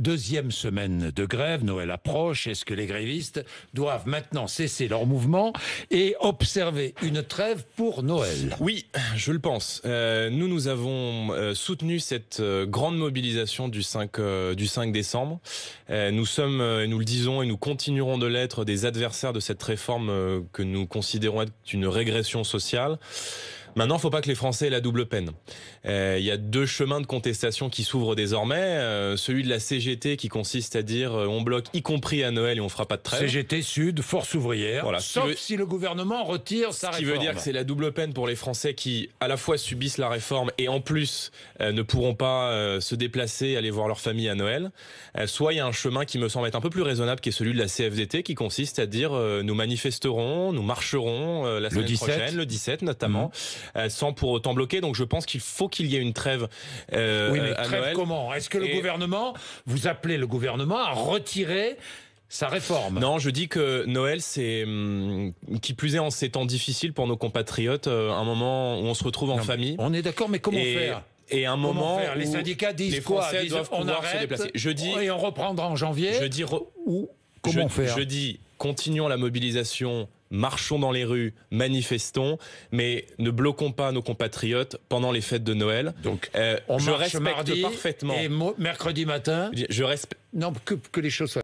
Deuxième semaine de grève, Noël approche. Est-ce que les grévistes doivent maintenant cesser leur mouvement et observer une trêve pour Noël Oui, je le pense. Euh, nous, nous avons euh, soutenu cette euh, grande mobilisation du 5, du 5 décembre. nous sommes, nous le disons et nous continuerons de l'être, des adversaires de cette réforme que nous considérons être une régression sociale. Maintenant, il ne faut pas que les Français aient la double peine. Il euh, y a deux chemins de contestation qui s'ouvrent désormais. Euh, celui de la CGT qui consiste à dire euh, on bloque y compris à Noël et on ne fera pas de trêve. CGT Sud, force ouvrière. Sauf si le gouvernement retire sa réforme. Ce qui veut dire que c'est la double peine pour les Français qui à la fois subissent la réforme et en plus ne pourront pas se déplacer, aller voir leur famille à Noël. soit il y a un chemin qui me semble être un peu plus raisonnable qui est celui de la CFDT qui consiste à dire nous manifesterons, nous marcherons la semaine le 17. prochaine, le 17 notamment. Mhm. Euh, sans pour autant bloquer. Donc je pense qu'il faut qu'il y ait une trêve. Euh, oui, mais trêve comment Est-ce que le gouvernement, vous appelez le gouvernement à retirer sa réforme. Non, je dis que Noël, c'est hum, qui plus est en ces temps difficiles pour nos compatriotes, euh, un moment où on se retrouve en famille. On est d'accord, mais comment faire et un moment faire les syndicats disent les Français doivent on se déplacer. Je dis et on reprendra en janvier. Je dis où Comment faire Je dis continuons la mobilisation marchons dans les rues, manifestons, mais ne bloquons pas nos compatriotes pendant les fêtes de Noël. Donc, euh, on je respecte parfaitement. Et mercredi matin. Je respecte. Non, que, que les choses soient.